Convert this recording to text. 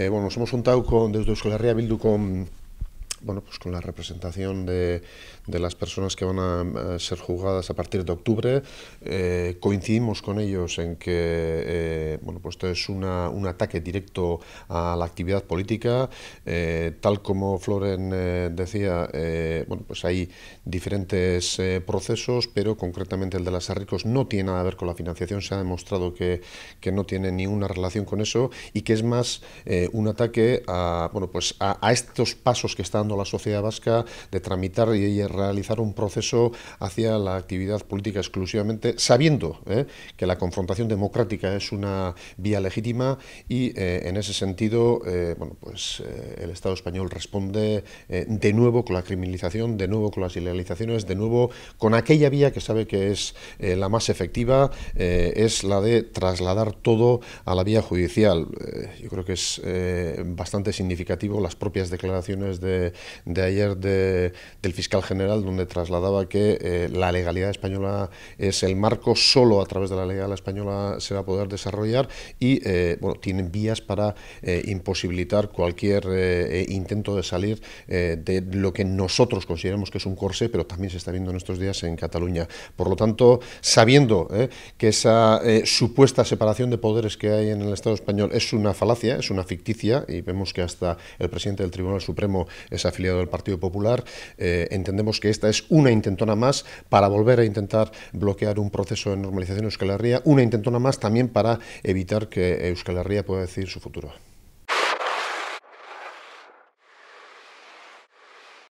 Eh, bueno, nos hemos juntado con, desde Euskal Herria Bildu con, bueno, pues con la representación de, las personas que van a ser juzgadas a partir de octubre. Eh, coincidimos con ellos en que eh, bueno, pues esto es una, un ataque directo a la actividad política. Eh, tal como Floren decía, bueno, pues hay diferentes procesos, pero concretamente el de las Arricos no tiene nada que ver con la financiación. Se ha demostrado que, no tiene ni una relación con eso y que es más un ataque a, bueno, pues a estos pasos que están a la sociedad vasca de tramitar y realizar un proceso hacia la actividad política exclusivamente, sabiendo ¿eh? que la confrontación democrática es una vía legítima y eh, en ese sentido eh, bueno, pues, el Estado español responde de nuevo con la criminalización, de nuevo con las ilegalizaciones, de nuevo con aquella vía que sabe que es la más efectiva, es la de trasladar todo a la vía judicial. yo creo que es bastante significativo las propias declaraciones de de ayer del fiscal general, donde trasladaba que eh, la legalidad española es el marco, solo a través de la legalidad española se va a poder desarrollar y eh, bueno, tienen vías para eh, imposibilitar cualquier intento de salir de lo que nosotros consideramos que es un corse pero también se está viendo en estos días en Cataluña. Por lo tanto, sabiendo que esa supuesta separación de poderes que hay en el Estado español es una falacia, es una ficticia, y vemos que hasta el presidente del Tribunal Supremo esa afiliado del Partido Popular, eh, entendemos que esta es una intentona más para volver a intentar bloquear un proceso de normalización en Euskal Herria, una intentona más también para evitar que Euskal Herria pueda decir su futuro.